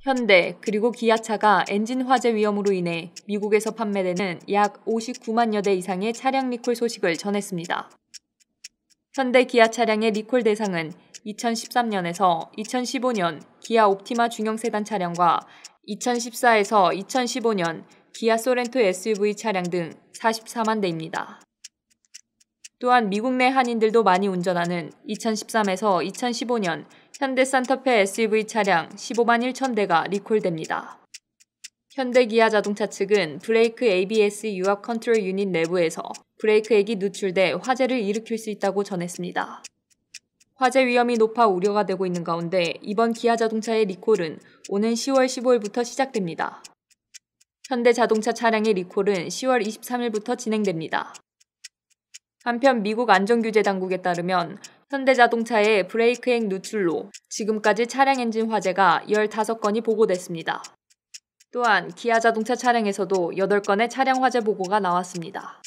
현대 그리고 기아차가 엔진 화재 위험으로 인해 미국에서 판매되는 약 59만여 대 이상의 차량 리콜 소식을 전했습니다. 현대 기아 차량의 리콜 대상은 2013년에서 2015년 기아 옵티마 중형 세단 차량과 2014에서 2015년 기아 소렌토 SUV 차량 등 44만 대입니다. 또한 미국 내 한인들도 많이 운전하는 2013에서 2015년 현대 산타페 SUV 차량 15만 1천 대가 리콜됩니다. 현대 기아 자동차 측은 브레이크 ABS 유압 컨트롤 유닛 내부에서 브레이크액이 누출돼 화재를 일으킬 수 있다고 전했습니다. 화재 위험이 높아 우려가 되고 있는 가운데 이번 기아 자동차의 리콜은 오는 10월 15일부터 시작됩니다. 현대 자동차 차량의 리콜은 10월 23일부터 진행됩니다. 한편 미국 안전규제 당국에 따르면 현대자동차의 브레이크액 누출로 지금까지 차량 엔진 화재가 15건이 보고됐습니다. 또한 기아 자동차 차량에서도 8건의 차량 화재 보고가 나왔습니다.